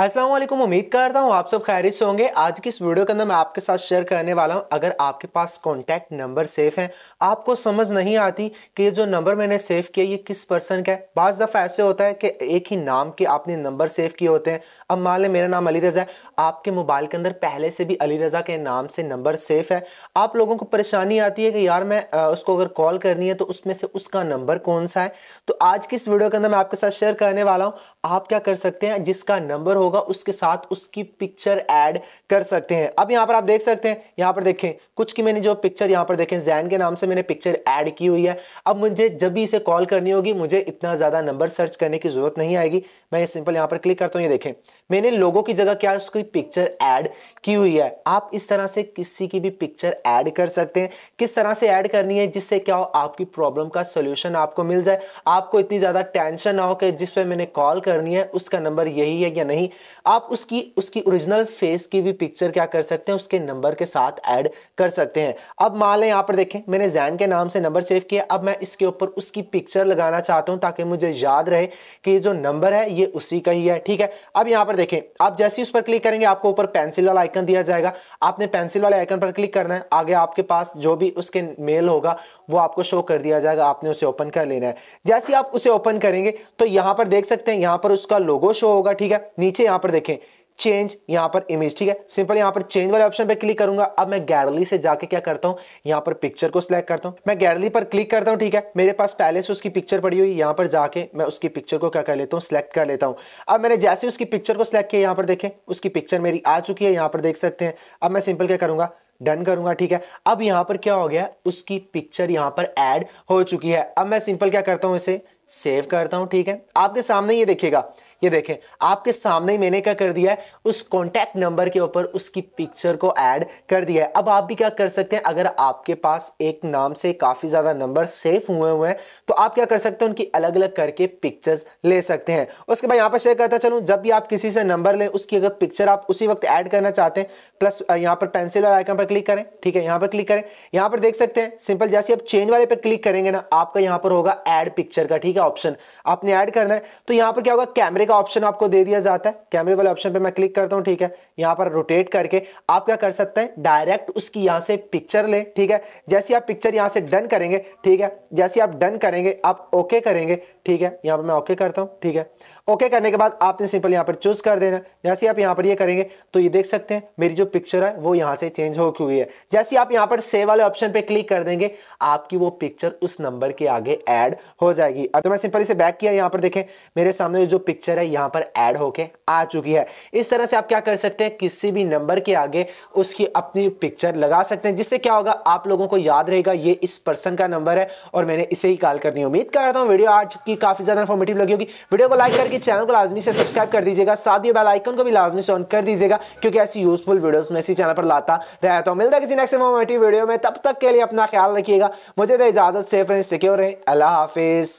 असलम उम्मीद करता हूँ आप सब खैरित से होंगे आज की इस वीडियो के अंदर मैं आपके साथ शेयर करने वाला हूँ अगर आपके पास कॉन्टैक्ट नंबर सेफ है आपको समझ नहीं आती कि ये जो नंबर मैंने सेव किया ये किस पर्सन का है बाज़ दफ़ा ऐसे होता है कि एक ही नाम के आपने नंबर सेव किए होते हैं अब मान लें मेरा नाम अली रज़ा है आपके मोबाइल के अंदर पहले से भी अली रज़ा के नाम से नंबर सेफ है आप लोगों को परेशानी आती है कि यार मैं उसको अगर कॉल करनी है तो उसमें से उसका नंबर कौन सा है तो आज की इस वीडियो के अंदर मैं आपके साथ शेयर करने वाला हूँ आप क्या कर सकते हैं जिसका नंबर हो होगा उसके साथ उसकी पिक्चर ऐड कर सकते हैं अब यहाँ पर आप देख सकते हैं यहाँ पर देखें कुछ की मैंने जो पिक्चर यहाँ पर देखें जैन के नाम से मैंने पिक्चर ऐड की हुई है अब मुझे जब भी इसे कॉल करनी होगी मुझे इतना ज़्यादा नंबर सर्च करने की ज़रूरत नहीं आएगी मैं सिंपल यहाँ पर क्लिक करता हूँ ये देखें मैंने लोगों की जगह क्या उसकी पिक्चर ऐड की हुई है आप इस तरह से किसी की भी पिक्चर ऐड कर सकते हैं किस तरह से ऐड करनी है जिससे क्या हो आपकी प्रॉब्लम का सोल्यूशन आपको मिल जाए आपको इतनी ज़्यादा टेंशन ना हो कि जिस पर मैंने कॉल करनी है उसका नंबर यही है या नहीं आप उसकी उसकी ओरिजिनल फेस की भी पिक्चर क्या कर सकते हैं उसके नंबर के साथ ऐड कर सकते हैं अब मान लें यहाँ पर देखें मैंने जैन के नाम से नंबर सेव किया अब मैं इसके ऊपर उसकी पिक्चर लगाना चाहता हूँ ताकि मुझे याद रहे कि जो नंबर है ये उसी का ही है ठीक है अब यहाँ पर देखें आप जैसे ही उस पर क्लिक करेंगे आपको ऊपर पेंसिल वाला आइकन दिया जाएगा आपने पेंसिल वाले आइकन पर क्लिक करना है आगे आपके पास जो भी उसके मेल होगा वो आपको शो कर दिया जाएगा आपने उसे ओपन कर लेना है जैसे आप उसे ओपन करेंगे तो यहां पर देख सकते हैं यहां पर उसका लोगो शो होगा ठीक है नीचे यहां पर देखें चेंज यहां पर इमेज ठीक है सिंपल यहां पर चेंज वाले ऑप्शन पर क्लिक करूंगा अब मैं गैलरी से जाके क्या करता हूं यहां पर पिक्चर को सिलेक्ट करता हूं मैं गैलरी पर क्लिक करता हूं ठीक है मेरे पास पहले से उसकी पिक्चर पड़ी हुई यहां पर जाके मैं उसकी पिक्चर को क्या कर लेता हूँ सिलेक्ट कर लेता हूँ अब मैंने जैसे उसकी पिक्चर को सिलेक्ट किया यहाँ पर देखें उसकी पिक्चर मेरी आ चुकी है यहाँ पर देख सकते हैं अब मैं सिंपल क्या करूँगा डन करूंगा ठीक है अब यहाँ पर क्या हो गया उसकी पिक्चर यहाँ पर एड हो चुकी है अब मैं सिंपल क्या करता हूँ इसे सेव करता हूँ ठीक है आपके सामने ये देखिएगा ये देखें आपके सामने ही मैंने क्या कर दिया है उस कॉन्टैक्ट नंबर के ऊपर उसकी पिक्चर को ऐड कर दिया है अब आप भी क्या कर सकते हैं अगर आपके पास एक नाम से काफ़ी ज़्यादा नंबर सेफ हुए हुए हैं तो आप क्या कर सकते हैं उनकी अलग अलग करके पिक्चर्स ले सकते हैं उसके बाद यहाँ पर शेयर करता चलूँ जब भी आप किसी से नंबर लें उसकी अगर पिक्चर आप उसी वक्त ऐड करना चाहते हैं प्लस यहाँ पर पेंसिल और आइकन पर क्लिक करें ठीक है यहाँ पर क्लिक करें यहाँ पर देख सकते हैं सिंपल जैसे आप चेंज वाले पर क्लिक करेंगे ना आपका यहाँ पर होगा ऐड पिक्चर का ठीक है ऑप्शन आपने ऐड करना है तो यहाँ पर क्या होगा कैमरे का ऑप्शन आपको दे दिया जाता है कैमरे वाले ऑप्शन पे मैं क्लिक करता हूँ ठीक है यहाँ पर रोटेट करके आप क्या कर सकते हैं डायरेक्ट उसकी यहाँ से पिक्चर लें ठीक है जैसे आप पिक्चर यहाँ से डन करेंगे ठीक है जैसे आप डन करेंगे आप ओके करेंगे ठीक है यहाँ पर मैं ओके करता हूँ ठीक है ओके करने के बाद आपने सिंपल यहाँ पर चूज़ कर देना जैसे आप यहाँ पर ये यह करेंगे तो ये देख सकते हैं मेरी जो पिक्चर है वो यहाँ से चेंज हो हुई है जैसे आप यहाँ पर सेव वाले ऑप्शन पे क्लिक कर देंगे आपकी वो पिक्चर उस नंबर के आगे ऐड हो जाएगी अब तो मैं सिंपल इसे बैक किया यहाँ पर देखें मेरे सामने जो पिक्चर है यहाँ पर ऐड होके आ चुकी है इस तरह से आप क्या कर सकते हैं किसी भी नंबर के आगे उसकी अपनी पिक्चर लगा सकते हैं जिससे क्या होगा आप लोगों को याद रहेगा ये इस पर्सन का नंबर है और मैंने इसे ही कॉल करनी उम्मीद कर रहा हूँ वीडियो आज की आपकी काफी ज्यादा इन्फॉर्मेटिव लगी होगी वीडियो को लाइक करके चैनल को लाजमी से सब्सक्राइब कर दीजिएगा साथ ही बेल आइकन को भी लाजमी से ऑन कर दीजिएगा क्योंकि ऐसी यूजफुल वीडियोस में इसी चैनल पर लाता रहता तो हूँ मिलता है किसी नेक्स्ट इन्फॉर्मेटिव वीडियो में तब तक के लिए अपना ख्याल रखिएगा मुझे तो इजाजत सेफ रहें सिक्योर रहें अल्लाह हाफिज़